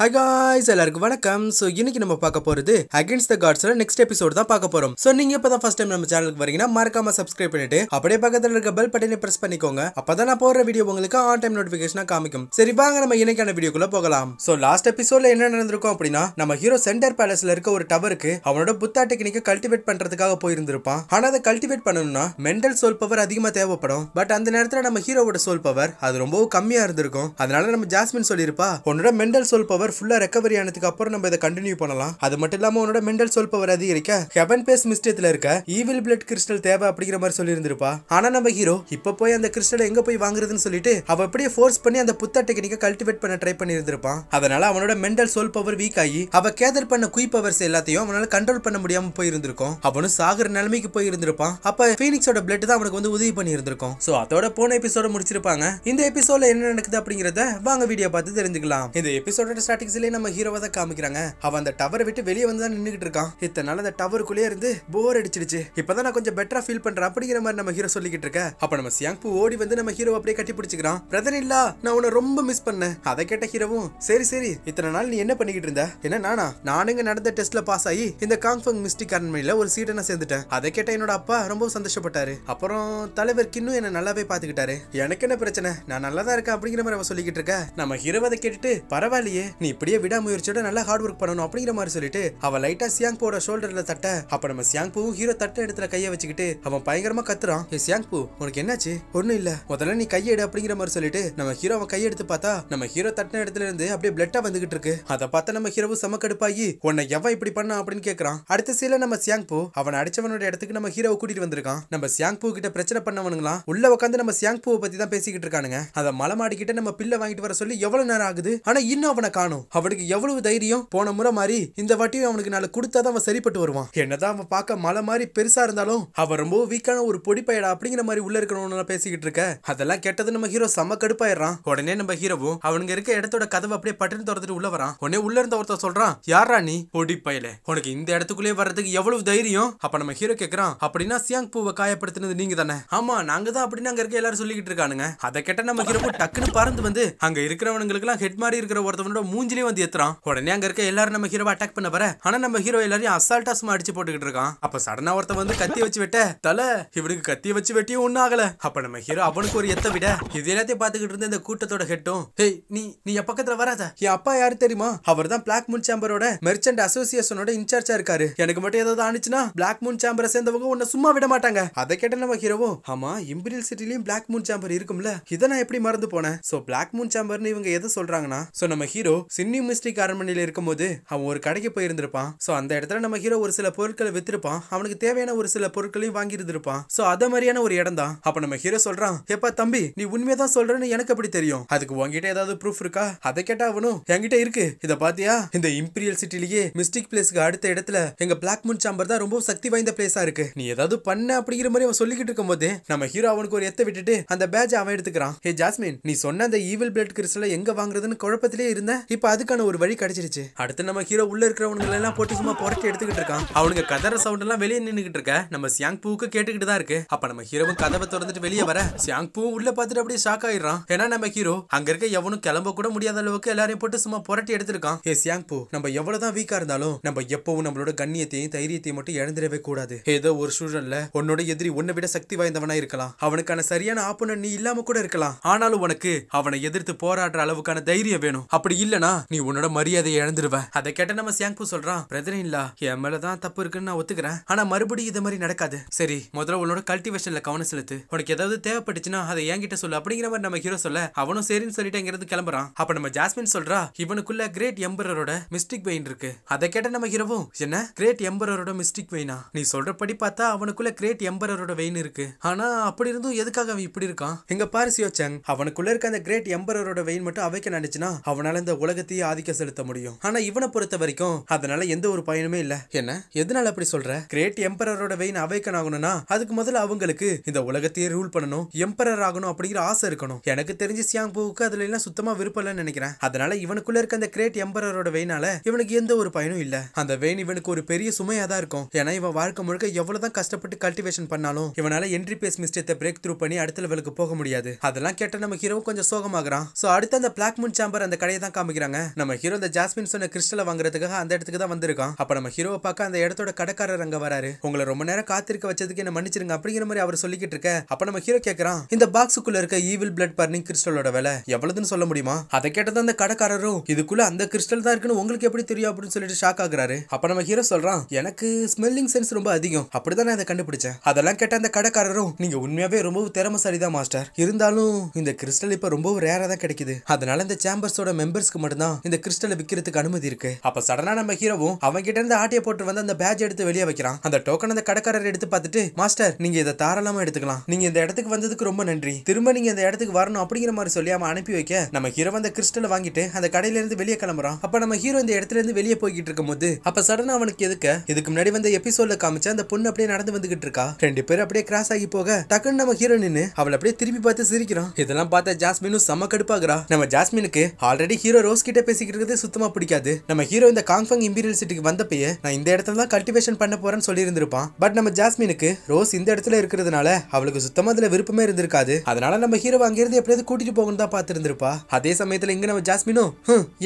high guys எல்லாருக்கும் வணக்கம் so இன்னைக்கு நம்ம பார்க்க போகிறது அகேன்ஸ்ட் த காட்ஸோட நெக்ஸ்ட் எபிசோட் தான் பார்க்க போறோம் ஸோ நீங்க இப்போ தான் ஃபர்ஸ்ட் டைம் நம்ம சேனலுக்கு வரீங்கன்னா மறக்காம சப்ஸ்கிரைப் பண்ணிட்டு அப்படியே பக்கத்தில் இருக்க பெல் பட்டனை பிரஸ் பண்ணிக்கோங்க அப்பதான் நான் போற வீடியோ உங்களுக்கு ஆன் டைம் நோட்டிஃபிகேஷனா காமிக்கும் சரி வாங்க நம்ம இன்னைக்கான வீடியோக்குள்ள போகலாம் ஸோ லாஸ்ட் எபிசோட்ல என்ன நடந்திருக்கும் அப்படின்னா நம்ம ஹீரோ சென்டர் பேலஸ்ல இருக்க ஒரு டவருக்கு அவனோட புத்தா டெக்னிக்கை கல்டிவேட் பண்றதுக்காக போயிருந்திருப்பான் ஆனா அதை கல்டிவேட் பண்ணணும்னா மென்டல் சோல் பவர் அதிகமாக தேவைப்படும் பட் அந்த நேரத்தில் நம்ம ஹீரோவோட சோல் பவர் அது ரொம்பவும் கம்மியா இருந்திருக்கும் அதனால நம்ம ஜாஸ்மின் சொல்லியிருப்பா உன்னோட மென்டல் சோல் பவர் பவர் ஃபுல்லாக ரெக்கவரி ஆனதுக்கு அப்புறம் நம்ம இதை கண்டினியூ பண்ணலாம் அது மட்டும் இல்லாமல் உன்னோட மெண்டல் சோல் பவர் அதிகரிக்க ஹெவன் பேஸ் மிஸ்டேத்தில் இருக்க ஈவில் பிளட் கிறிஸ்டல் தேவை அப்படிங்கிற மாதிரி சொல்லியிருந்திருப்பா ஆனால் நம்ம ஹீரோ இப்போ போய் அந்த கிறிஸ்டலை எங்கே போய் வாங்குறதுன்னு சொல்லிட்டு அவ அப்படியே ஃபோர்ஸ் பண்ணி அந்த புத்த டெக்னிக்கை கல்டிவேட் பண்ண ட்ரை பண்ணியிருந்திருப்பான் அதனால அவனோட மெண்டல் சோல் பவர் வீக் ஆகி அவ கேதர் பண்ண குய் பவர்ஸ் எல்லாத்தையும் அவனால கண்ட்ரோல் பண்ண முடியாம போயிருந்திருக்கும் அவனும் சாகிற நிலைமைக்கு போயிருந்திருப்பான் அப்ப ஃபீனிக்ஸோட பிளட் தான் அவனுக்கு வந்து உதவி பண்ணியிருந்திருக்கும் சோ அதோட போன எபிசோட முடிச்சிருப்பாங்க இந்த எபிசோட என்ன நடக்குது அப்படிங்கறத வாங்க வீடியோ பார்த்து தெரிஞ்சுக்கலாம் இந்த எபிசோட ஸ்டாட்டிக்ஸ்லயே நம்ம ஹீரோவை தான் காமிக்கிறாங்க அவன் அந்த டவரை விட்டு வெளியே வந்து தான் நின்றுட்டு இருக்கான் இத்தனை நாள் அந்த டவருக்குள்ளேயே இருந்து போர் அடிச்சிடுச்சு இப்பதான் நான் கொஞ்சம் பெட்டரா ஃபீல் பண்றேன் அப்படிங்கிற மாதிரி நம்ம ஹீரோ சொல்லிக்கிட்டு இருக்க அப்ப நம்ம சியாங்பு ஓடி வந்து நம்ம ஹீரோ அப்படியே கட்டி பிடிச்சிக்கிறான் பிரதர் இல்ல நான் உன்னை ரொம்ப மிஸ் பண்ணேன் அதை கேட்ட ஹீரோவும் சரி சரி இத்தனை நாள் நீ என்ன பண்ணிக்கிட்டு இருந்த என்ன நானா நானுங்க நடந்த டெஸ்ட்ல பாஸ் ஆகி இந்த காங்ஃபங் மிஸ்டிக் அரண்மனையில ஒரு சீட்டை நான் சேர்ந்துட்டேன் அதை கேட்ட என்னோட அப்பா ரொம்ப சந்தோஷப்பட்டாரு அப்புறம் தலைவர் கின்னும் என்ன நல்லாவே பாத்துக்கிட்டாரு எனக்கு என்ன பிரச்சனை நான் நல்லா தான் இருக்கேன் அப்படிங்கிற மாதிரி அவன் சொல்லிக்கிட்டு இருக்க நம்ம ஹீரோவை கேட்டுட்டு பரவாயில்லையே நீ இப்படியே விடாமுயற்சியோட நல்லா ஹார்ட் ஒர்க் பண்ணணும் அப்படிங்கிற மாதிரி சொல்லிட்டு அவ லைட்டா சியாங் போட ஷோல்டர்ல தட்ட அப்ப நம்ம சியாங் பூவும் ஹீரோ தட்ட இடத்துல கையை வச்சுக்கிட்டு அவன் பயங்கரமா கத்துறான் ஏ சியாங் பூ உனக்கு என்னாச்சு ஒண்ணும் இல்ல முதல்ல நீ கையெடு அப்படிங்கிற மாதிரி சொல்லிட்டு நம்ம ஹீரோ அவன் கையெடுத்து பார்த்தா நம்ம ஹீரோ தட்டின இடத்துல இருந்து அப்படியே பிளட்டா வந்துகிட்டு இருக்கு அதை பார்த்தா நம்ம ஹீரோவும் செம கடுப்பாகி உன்னை எவன் இப்படி பண்ணா அப்படின்னு கேக்குறான் அடுத்த சீல நம்ம சியாங் பூ அவன் அடிச்சவனோட இடத்துக்கு நம்ம ஹீரோ கூட்டிட்டு வந்திருக்கான் நம்ம சியாங் பூ கிட்ட பிரச்சனை பண்ணவனுங்களா உள்ள உட்காந்து நம்ம சியாங் பூவை பத்தி தான் பேசிக்கிட்டு இருக்கானுங்க அதை மலமாடிக்கிட்ட நம்ம பில்ல வாங்கிட்டு வர சொல்லி எவ்வளவு நேரம் ஆகுது ஆனா இன்னும் அவனை காணும் அவனுக்கு எவ்வளவு தைரியம் போன முறை மாதிரி இந்த வாட்டியும் அவனுக்கு நல்ல கொடுத்தாதான் அவன் சரிப்பட்டு வருவான் என்னதான் அவன் பார்க்க மலை மாதிரி பெருசா இருந்தாலும் அவன் ரொம்ப வீக்கான ஒரு பொடி பையடா அப்படிங்கிற மாதிரி உள்ள இருக்கணும்னு பேசிக்கிட்டு இருக்க அதெல்லாம் கெட்டது நம்ம ஹீரோ செம்ம கடுப்பாயிடுறான் உடனே நம்ம ஹீரோவும் அவனுங்க இருக்க இடத்தோட கதவை அப்படியே பட்டுன்னு திறந்துட்டு உள்ள வரான் உடனே உள்ள இருந்த ஒருத்தர் சொல்றான் யாரா நீ பொடி பையல உனக்கு இந்த இடத்துக்குள்ளே வர்றதுக்கு எவ்வளவு தைரியம் அப்ப நம்ம ஹீரோ கேக்குறான் அப்படின்னா சியாங் பூவை காயப்படுத்தினது நீங்க தானே ஆமா நாங்க தான் அப்படின்னு அங்க இருக்க எல்லாரும் சொல்லிக்கிட்டு இருக்கானுங்க அதை கெட்ட நம்ம ஹீரோ டக்குன்னு பறந்து வந்து அங்க இருக்கிறவனுங்களுக்கு எல்லாம் ஹெட் மாதிரி இருக்கிற ஒருத்தவனோட மூஞ்சிலே வந்து ஏத்துறான் உடனே அங்க இருக்க எல்லாரும் நம்ம ஹீரோவை அட்டாக் பண்ண வர ஆனா நம்ம ஹீரோ எல்லாரையும் அசால்ட்டா சும்மா அடிச்சு போட்டுக்கிட்டு இருக்கான் அப்ப சடனா ஒருத்த வந்து கத்தி வச்சு வெட்ட தலை இவனுக்கு கத்தி வச்சு வெட்டியும் ஒன்னும் ஆகல அப்ப நம்ம ஹீரோ அவனுக்கு ஒரு எத்த விட இது எல்லாத்தையும் பாத்துக்கிட்டு இருந்த இந்த கூட்டத்தோட ஹெட்டும் ஹே நீ நீ என் பக்கத்துல வராத என் அப்பா யாரு தெரியுமா அவர் தான் பிளாக் மூன் சாம்பரோட மெர்ச்சன்ட் அசோசியேஷனோட இன்சார்ஜா இருக்காரு எனக்கு மட்டும் ஏதாவது ஆனிச்சுன்னா பிளாக் மூன் சாம்பரை சேர்ந்தவங்க உன்னை சும்மா விட மாட்டாங்க அதை கேட்ட நம்ம ஹீரோவோ ஆமா இம்பீரியல் சிட்டிலயும் பிளாக் மூன் சாம்பர் இருக்கும்ல இதை நான் எப்படி மறந்து போனேன் சோ பிளாக் மூன் சாம்பர்னு இவங்க எதை சொல்றாங்கன்னா சோ நம்ம ஹீரோ சின்னி மிஸ்டேக் அரண்மனையில் இருக்கும்போது அவன் ஒரு கடைக்கு போயிருந்திருப்பான் ஸோ அந்த இடத்துல நம்ம ஹீரோ ஒரு சில பொருட்களை வித்திருப்பான் அவனுக்கு தேவையான ஒரு சில பொருட்களையும் வாங்கியிருந்திருப்பான் ஸோ அத மாதிரியான ஒரு இடம் தான் அப்ப நம்ம ஹீரோ சொல்றான் எப்பா தம்பி நீ உண்மையை தான் சொல்றேன்னு எனக்கு எப்படி தெரியும் அதுக்கு உங்ககிட்ட ஏதாவது ப்ரூஃப் இருக்கா அதை கேட்டால் அவனும் என்கிட்ட இருக்கு இத பாத்தியா இந்த இம்பீரியல் சிட்டிலேயே மிஸ்டிக் பிளேஸ்க்கு அடுத்த இடத்துல எங்க பிளாக் மூன் சாம்பர் தான் ரொம்ப சக்தி வாய்ந்த பிளேஸா இருக்கு நீ ஏதாவது பண்ண அப்படிங்கிற மாதிரி அவன் சொல்லிக்கிட்டு இருக்கும்போது நம்ம ஹீரோ அவனுக்கு ஒரு எத்தை விட்டுட்டு அந்த பேஜ் அவன் எடுத்துக்கிறான் ஹே ஜாஸ்மின் நீ சொன்ன அந்த ஈவில் பிளட் கிறிஸ்டல எங்க வாங்குறதுன்னு குழப்பத்திலே இருந்தேன் இப்போ அதுக்கான ஒரு வழி கிடைச்சிருச்சு அடுத்து நம்ம ஹீரோ உள்ள இருக்கிறவங்க எல்லாம் போட்டு சும்மா புரட்டி எடுத்துக்கிட்டு இருக்கான் அவனுக்கு கதற சவுண்ட் எல்லாம் வெளியே நின்னுகிட்டு இருக்க நம்ம சியாங் பூவுக்கு கேட்டுக்கிட்டு தான் இருக்கு அப்ப நம்ம ஹீரோவும் கதவை திறந்துட்டு வெளியே வர சியாங் பூ உள்ள பார்த்துட்டு அப்படியே ஷாக் ஆயிடுறான் ஏன்னா நம்ம ஹீரோ அங்க இருக்க எவனும் கிளம்ப கூட முடியாத அளவுக்கு எல்லாரையும் போட்டு சும்மா புரட்டி எடுத்திருக்கான் ஏ சியாங் பூ நம்ம எவ்வளவுதான் வீக்கா இருந்தாலும் நம்ம எப்பவும் நம்மளோட கண்ணியத்தையும் தைரியத்தையும் மட்டும் இழந்துடவே கூடாது ஏதோ ஒரு சூழல்ல உன்னோட எதிரி உன்னை விட சக்தி வாய்ந்தவனா இருக்கலாம் அவனுக்கான சரியான ஆப்பு நீ இல்லாம கூட இருக்கலாம் ஆனாலும் உனக்கு அவனை எதிர்த்து போராடுற அளவுக்கான தைரியம் வேணும் அப்படி இல்லனா இல்லனா நீ உன்னோட மரியாதையை இழந்துருவ அதை கேட்ட நம்ம சியாங்பு சொல்றான் பிரதரன் இல்லா என் மேலதான் தப்பு இருக்குன்னு நான் ஒத்துக்கிறேன் ஆனா மறுபடியும் இது மாதிரி நடக்காது சரி முதல்ல உன்னோட கல்டிவேஷன்ல கவனம் செலுத்து உனக்கு ஏதாவது தேவைப்பட்டுச்சுன்னா அதை என்கிட்ட சொல்லு அப்படிங்கிற மாதிரி நம்ம ஹீரோ சொல்ல அவனும் சரின்னு சொல்லிட்டு இங்கிருந்து கிளம்புறான் அப்ப நம்ம ஜாஸ்மின் சொல்றா இவனுக்குள்ள கிரேட் எம்பரரோட மிஸ்டிக் வெயின் இருக்கு அதை கேட்ட நம்ம ஹீரோவும் என்ன கிரேட் எம்பரரோட மிஸ்டிக் வெயினா நீ சொல்றபடி பார்த்தா அவனுக்குள்ள கிரேட் எம்பரரோட வெயின் இருக்கு ஆனா அப்படி இருந்தும் எதுக்காக அவன் இப்படி இருக்கான் எங்க பாரிசியோ சங் அவனுக்குள்ள இருக்க அந்த கிரேட் எம்பரரோட வெயின் மட்டும் அவைக்க நினைச்சுனா அவனால இந்த உலக உலகத்தையே ஆதிக்க செலுத்த முடியும் ஆனா இவனை பொறுத்த வரைக்கும் அதனால எந்த ஒரு பயனுமே இல்ல என்ன எதனால அப்படி சொல்ற கிரேட் எம்பரரோட வெயின் அவைக்கன் ஆகணும்னா அதுக்கு முதல்ல அவங்களுக்கு இந்த உலகத்தையே ரூல் பண்ணணும் எம்பரர் ஆகணும் அப்படிங்கிற ஆசை இருக்கணும் எனக்கு தெரிஞ்சு சியாங் பூவுக்கு அதுல எல்லாம் சுத்தமா விருப்பம் இல்லைன்னு நினைக்கிறேன் அதனால இவனுக்குள்ள இருக்க அந்த கிரேட் எம்பரரோட வெயினால இவனுக்கு எந்த ஒரு பயனும் இல்ல அந்த வெயின் இவனுக்கு ஒரு பெரிய சுமையா தான் இருக்கும் ஏன்னா இவன் வாழ்க்கை முழுக்க எவ்வளவுதான் கஷ்டப்பட்டு கல்டிவேஷன் பண்ணாலும் இவனால என்ட்ரி பேஸ் மிஸ்டேத்தை பிரேக் த்ரூ பண்ணி அடுத்த லெவலுக்கு போக முடியாது அதெல்லாம் கேட்ட நம்ம ஹீரோ கொஞ்சம் சோகமாகறான் சோ அடுத்து அந்த பிளாக் மூன் சாம்பர் அந்த கடையை தான் காமிக்கிறான் போயிடுறாங்க நம்ம ஹீரோ இந்த ஜாஸ்மின் சொன்ன கிறிஸ்டல வாங்குறதுக்காக அந்த இடத்துக்கு தான் வந்திருக்கான் அப்ப நம்ம ஹீரோவை பார்க்க அந்த இடத்தோட கடைக்காரர் அங்க வராரு உங்களை ரொம்ப நேரம் காத்திருக்க வச்சதுக்கு என்ன மன்னிச்சிருங்க அப்படிங்கிற மாதிரி அவர் சொல்லிக்கிட்டு இருக்க அப்ப நம்ம ஹீரோ கேக்குறான் இந்த பாக்ஸுக்குள்ள இருக்க ஈவில் பிளட் பர்னிங் கிறிஸ்டலோட விலை எவ்வளவுன்னு சொல்ல முடியுமா அதை கேட்டது அந்த கடைக்காரரும் இதுக்குள்ள அந்த கிறிஸ்டல் தான் இருக்குன்னு உங்களுக்கு எப்படி தெரியும் அப்படின்னு சொல்லிட்டு ஷாக் ஆகுறாரு அப்ப நம்ம ஹீரோ சொல்றான் எனக்கு ஸ்மெல்லிங் சென்ஸ் ரொம்ப அதிகம் அப்படிதான் நான் கண்டுபிடிச்சேன் அதெல்லாம் கேட்ட அந்த கடைக்காரரும் நீங்க உண்மையாவே ரொம்பவும் சரிதான் மாஸ்டர் இருந்தாலும் இந்த கிறிஸ்டல் இப்ப ரொம்ப ரேரா தான் கிடைக்குது அதனால இந்த சேம்பர்ஸோட மெம்பர்ஸ்க்கு மட்டும் மட்டும்தான் இந்த கிறிஸ்டலை விற்கிறதுக்கு அனுமதி இருக்கு அப்ப சடனா நம்ம ஹீரோவும் அவன் கிட்ட இருந்து ஆட்டையை போட்டு வந்து அந்த பேட்ச் எடுத்து வெளியே வைக்கிறான் அந்த டோக்கன் அந்த கடைக்காரர் எடுத்து பார்த்துட்டு மாஸ்டர் நீங்க இதை தாராளமா எடுத்துக்கலாம் நீங்க இந்த இடத்துக்கு வந்ததுக்கு ரொம்ப நன்றி திரும்ப நீங்க இந்த இடத்துக்கு வரணும் அப்படிங்கிற மாதிரி சொல்லியாம அனுப்பி வைக்க நம்ம ஹீரோ அந்த கிறிஸ்டலை வாங்கிட்டு அந்த கடையில இருந்து வெளியே கிளம்புறான் அப்ப நம்ம ஹீரோ இந்த இடத்துல இருந்து வெளியே போய்கிட்டு இருக்கும் போது அப்ப சடனா அவனுக்கு எதுக்க இதுக்கு முன்னாடி வந்த எபிசோட்ல காமிச்ச அந்த பொண்ணு அப்படியே நடந்து வந்துகிட்டு இருக்கா ரெண்டு பேரும் அப்படியே கிராஸ் ஆகி போக டக்குன்னு நம்ம ஹீரோ நின்று அவளை அப்படியே திருப்பி பார்த்து சிரிக்கிறான் இதெல்லாம் பார்த்தா ஜாஸ்மினும் செம கடுப்பாகிறா நம்ம ஜாஸ்மினுக்கு ஆல்ரெடி ஹீரோ ரோஸ் கிட்ட பேசிக்கிட்டு இருக்கிறது சுத்தமா பிடிக்காது நம்ம ஹீரோ இந்த காங்ஃபங் இம்பீரியல் சிட்டிக்கு வந்தப்பயே நான் இந்த இடத்துல தான் கல்டிவேஷன் பண்ண போறேன்னு சொல்லி இருந்திருப்பான் பட் நம்ம ஜாஸ்மினுக்கு ரோஸ் இந்த இடத்துல இருக்கிறதுனால அவளுக்கு சுத்தமா அதுல விருப்பமே இருந்திருக்காது அதனால நம்ம ஹீரோ அங்கிருந்து எப்படியாவது கூட்டிட்டு போகணும் தான் பாத்துருந்திருப்பா அதே சமயத்துல இங்க நம்ம ஜாஸ்மினும்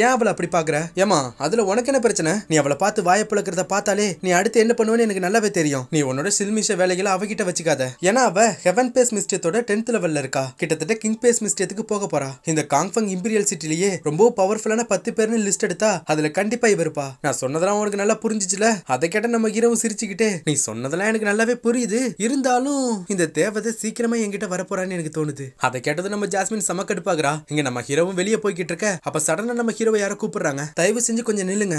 ஏன் அவளை அப்படி பாக்குற ஏமா அதுல உனக்கு என்ன பிரச்சனை நீ அவளை பார்த்து வாய புழக்கிறத பார்த்தாலே நீ அடுத்து என்ன பண்ணுவேன்னு எனக்கு நல்லாவே தெரியும் நீ உன்னோட சில்மிஷ வேலைகளை அவகிட்ட வச்சுக்காத ஏன்னா அவ ஹெவன் பேஸ் மிஸ்டியத்தோட டென்த் லெவல்ல இருக்கா கிட்டத்தட்ட கிங் பேஸ் மிஸ்டியத்துக்கு போக போறா இந்த காங்ஃபங் இம்பீரியல் சிட்டிலேயே ரொம்ப பவர் பவர்ஃபுல்லான பத்து பேர்னு லிஸ்ட் எடுத்தா அதுல கண்டிப்பா இவருப்பா நான் சொன்னதெல்லாம் உனக்கு நல்லா புரிஞ்சிச்சுல அதை கேட்ட நம்ம ஹீரோவும் சிரிச்சுக்கிட்டே நீ சொன்னதெல்லாம் எனக்கு நல்லாவே புரியுது இருந்தாலும் இந்த தேவதை சீக்கிரமா என்கிட்ட வரப்போறான்னு எனக்கு தோணுது அதை கேட்டது நம்ம ஜாஸ்மின் சமக்கடுப்பாக்குறா இங்க நம்ம ஹீரோவும் வெளியே போய்கிட்டு இருக்க அப்ப சடனா நம்ம ஹீரோவை யாரோ கூப்பிடுறாங்க தயவு செஞ்சு கொஞ்சம் நில்லுங்க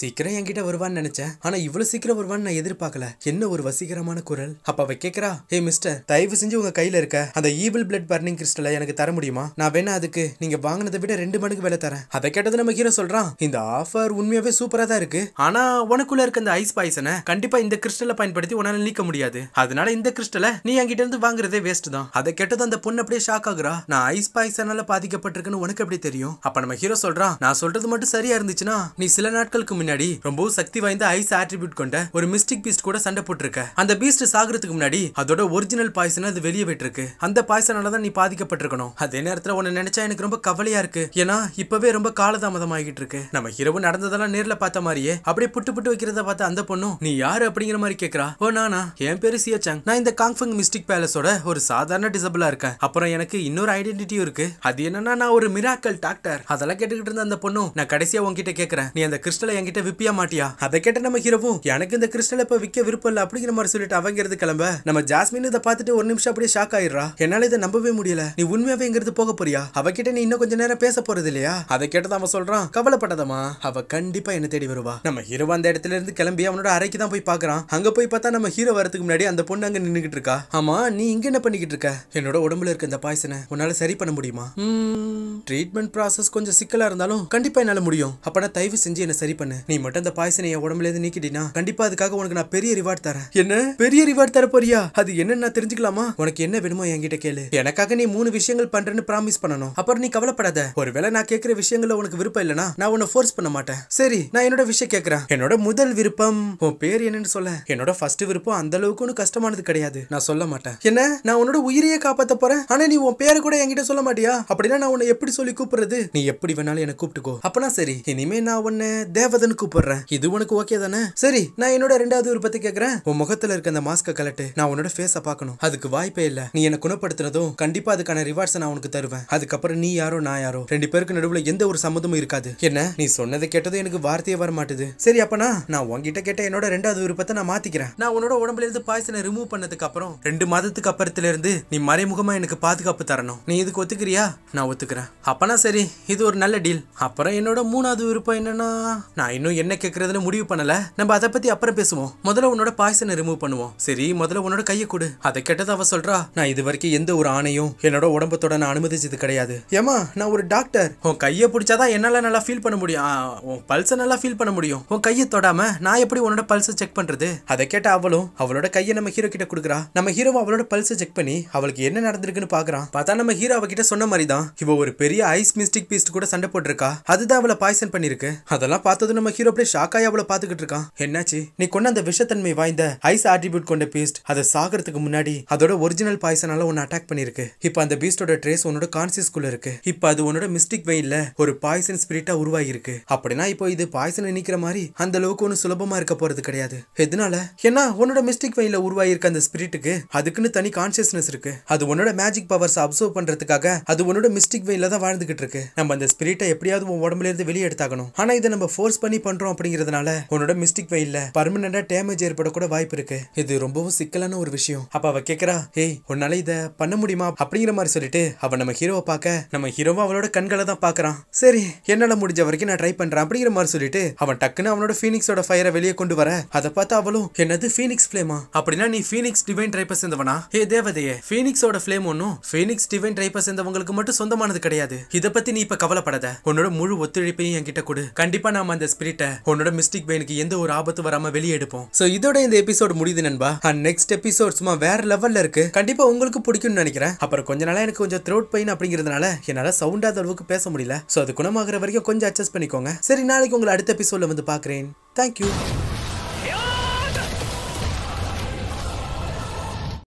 சீக்கிரம் என்கிட்ட வருவான்னு நினைச்சேன் ஆனா இவ்வளவு சீக்கிரம் வருவான்னு நான் எதிர்பார்க்கல என்ன ஒரு வசீகரமான குரல் அப்ப அவ கேக்குறா ஹே மிஸ்டர் தயவு செஞ்சு உங்க கையில இருக்க அந்த ஈவில் பிளட் பர்னிங் கிறிஸ்டலை எனக்கு தர முடியுமா நான் வேணா அதுக்கு நீங்க வாங்கினதை விட ரெண்டு மடங்கு டாலருக்கு வேலை தரேன் அதை கேட்டது நம்ம ஹீரோ சொல்றான் இந்த ஆஃபர் உண்மையாவே சூப்பரா தான் இருக்கு ஆனா உனக்குள்ள இருக்க அந்த ஐஸ் பாய்சனை கண்டிப்பா இந்த கிறிஸ்டல பயன்படுத்தி உன்னால நீக்க முடியாது அதனால இந்த கிறிஸ்டல நீ என்கிட்ட இருந்து வாங்குறதே வேஸ்ட் தான் அதை கேட்டது அந்த பொண்ணு அப்படியே ஷாக் ஆகுறா நான் ஐஸ் பாய்சனால பாதிக்கப்பட்டிருக்குன்னு உனக்கு எப்படி தெரியும் அப்ப நம்ம ஹீரோ சொல்றான் நான் சொல்றது மட்டும் சரியா இருந்துச்சுன்னா நீ சில நாட்களுக்கு முன்னாடி ரொம்ப சக்தி வாய்ந்த ஐஸ் ஆட்ரிபியூட் கொண்ட ஒரு மிஸ்டிக் பீஸ்ட் கூட சண்டை போட்டுருக்க அந்த பீஸ்ட் சாகுறதுக்கு முன்னாடி அதோட ஒரிஜினல் பாய்சன் அது வெளியே விட்டுருக்கு அந்த பாய்சனால தான் நீ பாதிக்கப்பட்டிருக்கணும் அதே நேரத்துல உன்னை நினைச்சா எனக்கு ரொம்ப கவலையா இருக்கு ஏன்னா இப்பவே ரொம்ப காலதாமதம் ஆகிட்டு இருக்கு நம்ம இரவு நடந்ததெல்லாம் நேர்ல பார்த்த மாதிரியே அப்படியே புட்டு புட்டு வைக்கிறத பார்த்த அந்த பொண்ணும் நீ யாரு அப்படிங்கிற மாதிரி கேக்குறா ஓ நானா என் பேரு சியா சாங் நான் இந்த காங்ஃபங் மிஸ்டிக் பேலஸோட ஒரு சாதாரண டிசபிளா இருக்கேன் அப்புறம் எனக்கு இன்னொரு ஐடென்டிட்டியும் இருக்கு அது என்னன்னா நான் ஒரு மிராக்கல் டாக்டர் அதெல்லாம் கேட்டுக்கிட்டு இருந்த அந்த பொண்ணும் நான் கடைசியா உங்ககிட்ட கேக்குறேன் நீ அந்த கிறிஸ்டலை என்கிட்ட விப்பியா மாட்டியா அதை கேட்ட நம்ம இரவும் எனக்கு இந்த கிறிஸ்டல் இப்ப விற்க விருப்பம் இல்லை அப்படிங்கிற மாதிரி சொல்லிட்டு அவங்க இருந்து கிளம்ப நம்ம ஜாஸ்மின் இதை பார்த்துட்டு ஒரு நிமிஷம் அப்படியே ஷாக் ஆயிடுறா என்னால இதை நம்பவே முடியல நீ உண்மையாவே இங்கிருந்து போக போறியா அவகிட்ட நீ இன்னும் கொஞ்ச நேரம் பேச போறது இல்லையா அதை கேட்டது அவன் சொல்றான் கவலைப்படாதமா அவ கண்டிப்பா என்ன தேடி வருவா நம்ம ஹீரோ அந்த இடத்துல இருந்து கிளம்பி அவனோட அறைக்கு தான் போய் பாக்குறான் அங்க போய் பார்த்தா நம்ம ஹீரோ வரதுக்கு முன்னாடி அந்த பொண்ணு அங்க நின்னுகிட்டு இருக்கா ஆமா நீ இங்க என்ன பண்ணிக்கிட்டு இருக்க என்னோட உடம்புல இருக்க இந்த பாய்சனை உன்னால சரி பண்ண முடியுமா ட்ரீட்மெண்ட் ப்ராசஸ் கொஞ்சம் சிக்கலா இருந்தாலும் கண்டிப்பா என்னால முடியும் அப்பனா தயவு செஞ்சு என்ன சரி பண்ணு நீ மட்டும் அந்த பாய்சனை என் உடம்புல இருந்து நீக்கிட்டீனா கண்டிப்பா அதுக்காக உனக்கு நான் பெரிய ரிவார்ட் தரேன் என்ன பெரிய ரிவார்ட் தர போறியா அது என்னன்னு நான் தெரிஞ்சுக்கலாமா உனக்கு என்ன வேணுமோ என்கிட்ட கேளு எனக்காக நீ மூணு விஷயங்கள் பண்றேன்னு ப்ராமிஸ் பண்ணனும் அப்புறம் நீ கவலைப்படாத ஒருவேளை நான் நான் கேட்கிற விஷயங்கள உனக்கு விருப்பம் இல்லனா நான் உன்னை ஃபோர்ஸ் பண்ண மாட்டேன் சரி நான் என்னோட விஷயம் கேட்கறேன் என்னோட முதல் விருப்பம் உன் பேர் என்னன்னு சொல்ல என்னோட ஃபர்ஸ்ட் விருப்பம் அந்த அளவுக்கு உனக்கு கஷ்டமானது கிடையாது நான் சொல்ல மாட்டேன் என்ன நான் உன்னோட உயிரையே காப்பாத்த போறேன் ஆனா நீ உன் பேரை கூட என்கிட்ட சொல்ல மாட்டியா அப்படின்னா நான் உன்னை எப்படி சொல்லி கூப்பிடுறது நீ எப்படி வேணாலும் என்ன கூப்பிட்டுக்கோ அப்பனா சரி இனிமே நான் உன்னை தேவதன் கூப்பிடுறேன் இது உனக்கு ஓகே தானே சரி நான் என்னோட ரெண்டாவது விருப்பத்தை கேட்கறேன் உன் முகத்துல இருக்க அந்த மாஸ்க கலட்டு நான் உன்னோட ஃபேஸ பார்க்கணும் அதுக்கு வாய்ப்பே இல்ல நீ என்ன குணப்படுத்துறதும் கண்டிப்பா அதுக்கான ரிவார்ட்ஸ் நான் உனக்கு தருவேன் அதுக்கப்புறம் நீ யாரோ நான் யாரோ ரெண்டு பேருக்கு நடுவுல எந்த ஒரு சம்மந்தமும் இருக்காது என்ன நீ சொன்னதை கேட்டதும் எனக்கு வார்த்தையே வர மாட்டுது சரி அப்பனா நான் உங்ககிட்ட கேட்ட என்னோட ரெண்டாவது விருப்பத்தை நான் மாத்திக்கிறேன் நான் உன்னோட உடம்புல இருந்து பாய்சனை ரிமூவ் பண்ணதுக்கு அப்புறம் ரெண்டு மாதத்துக்கு அப்புறத்துல இருந்து நீ மறைமுகமா எனக்கு பாதுகாப்பு தரணும் நீ இதுக்கு ஒத்துக்கிறியா நான் ஒத்துக்கிறேன் அப்பனா சரி இது ஒரு நல்ல டீல் அப்புறம் என்னோட மூணாவது விருப்பம் என்னன்னா நான் இன்னும் என்ன கேட்கறதுன்னு முடிவு பண்ணல நம்ம அதை பத்தி அப்புறம் பேசுவோம் முதல்ல உன்னோட பாய்சனை ரிமூவ் பண்ணுவோம் சரி முதல்ல உன்னோட கையை கொடு அதை கேட்டது அவ சொல்றா நான் இது வரைக்கும் எந்த ஒரு ஆணையும் என்னோட உடம்பத்தோட நான் அனுமதிச்சது கிடையாது ஏமா நான் ஒரு டாக்டர் உன் கையை பிடிச்சாதான் என்னால் நல்லா ஃபீல் பண்ண முடியும் உன் பல்சை நல்லா ஃபீல் பண்ண முடியும் உன் கையை தொடாம நான் எப்படி உன்னோட பல்ஸை செக் பண்ணுறது அதை கேட்ட அவளும் அவளோட கையை நம்ம ஹீரோ கிட்ட கொடுக்குறா நம்ம ஹீரோவை அவளோட பல்ஸை செக் பண்ணி அவளுக்கு என்ன நடந்திருக்குன்னு பார்க்குறான் பார்த்தா நம்ம ஹீரோ அவகிட்ட சொன்ன மாதிரி தான் இவ ஒரு பெரிய ஐஸ் மிஸ்டிக் பீஸ்ட் கூட சண்டை போட்டிருக்கா அதுதான் அவளை பாய்சன் பண்ணியிருக்கு அதெல்லாம் பார்த்ததும் நம்ம ஹீரோ அப்படியே ஷாக்காய் அவளை பார்த்துக்கிட்டு இருக்கான் என்னாச்சு நீ கொண்ட அந்த விஷத்தன்மை வாய்ந்த ஐஸ் ஆட்ரிபியூட் கொண்ட பீஸ்ட் அதை சாகிறதுக்கு முன்னாடி அதோட ஒரிஜினல் பாய்சனால உன்னை அட்டாக் பண்ணியிருக்கு இப்போ அந்த பீஸ்டோட ட்ரேஸ் உன்னோட கான்சியஸ்குள்ள இருக்கு இப்போ அது உன்னோட மிஸ்டிக் வெயின் இல்ல ஒரு பாய்சன் ஸ்பிரிட்டா உருவாகிருக்கு அப்படின்னா இப்போ இது பாய்சனை நிக்கிற மாதிரி அந்த அளவுக்கு ஒன்றும் சுலபமா இருக்க போறது கிடையாது எதனால ஏன்னா உன்னோட மிஸ்டேக் உருவாகி இருக்க அந்த ஸ்பிரிட்டுக்கு அதுக்குன்னு தனி கான்சியஸ்னஸ் இருக்கு அது உன்னோட மேஜிக் பவர்ஸ் அப்சர்வ் பண்றதுக்காக அது உன்னோட மிஸ்டிக் வழியில தான் வாழ்ந்துகிட்டு இருக்கு நம்ம அந்த ஸ்பிரிட்டை எப்படியாவது உன் உடம்புல இருந்து வெளியே எடுத்தாகணும் ஆனா இதை நம்ம ஃபோர்ஸ் பண்ணி பண்றோம் அப்படிங்கிறதுனால உன்னோட மிஸ்டிக் வழியில பர்மனண்டா டேமேஜ் ஏற்படக்கூட வாய்ப்பு இருக்கு இது ரொம்பவும் சிக்கலான ஒரு விஷயம் அப்ப அவ கேக்குறா ஏய் உன்னால இதை பண்ண முடியுமா அப்படிங்கிற மாதிரி சொல்லிட்டு அவ நம்ம ஹீரோவை பார்க்க நம்ம ஹீரோவா அவளோட கண்களை தான் நான் பார்க்குறான் சரி என்னால் முடிஞ்ச வரைக்கும் நான் ட்ரை பண்ணுறேன் அப்படிங்கிற மாதிரி சொல்லிட்டு அவன் டக்குன்னு அவனோட ஃபீனிக்ஸோட ஃபயரை வெளியே கொண்டு வர அதை பார்த்து அவளும் என்னது ஃபீனிக்ஸ் ஃப்ளேமா அப்படின்னா நீ ஃபீனிக்ஸ் டிவைன் ட்ரைப்பை சேர்ந்தவனா ஏ தேவதையே ஃபீனிக்ஸோட ஃப்ளேம் ஒன்றும் ஃபீனிக்ஸ் டிவைன் ட்ரைப்பை சேர்ந்தவங்களுக்கு மட்டும் சொந்தமானது கிடையாது இதை பற்றி நீ இப்போ கவலைப்படாத உன்னோட முழு ஒத்துழைப்பையும் என்கிட்ட கொடு கண்டிப்பாக நாம் அந்த ஸ்பிரிட்டை உன்னோட மிஸ்டேக் பெயினுக்கு எந்த ஒரு ஆபத்து வராமல் வெளியே எடுப்போம் ஸோ இதோட இந்த எபிசோட் முடியுது நண்பா அண்ட் நெக்ஸ்ட் எபிசோட் சும்மா வேற லெவல்ல இருக்கு கண்டிப்பா உங்களுக்கு பிடிக்கும்னு நினைக்கிறேன் அப்புறம் கொஞ்ச நாளா எனக்கு கொஞ்சம் த்ரோட் பெயின் அப்படிங்கிறதுனால என்னால் சவுண்டாத அளவுக்கு பேச முடியல ஸோ அது குணமாகிற வரைக்கும் கொஞ்சம் அட்ஜஸ்ட் பண்ணிக்கோங்க சரி நாளைக்கு உங்களை அடுத்த எபிசோட வந்து பார்க்குறேன் தேங்க்யூ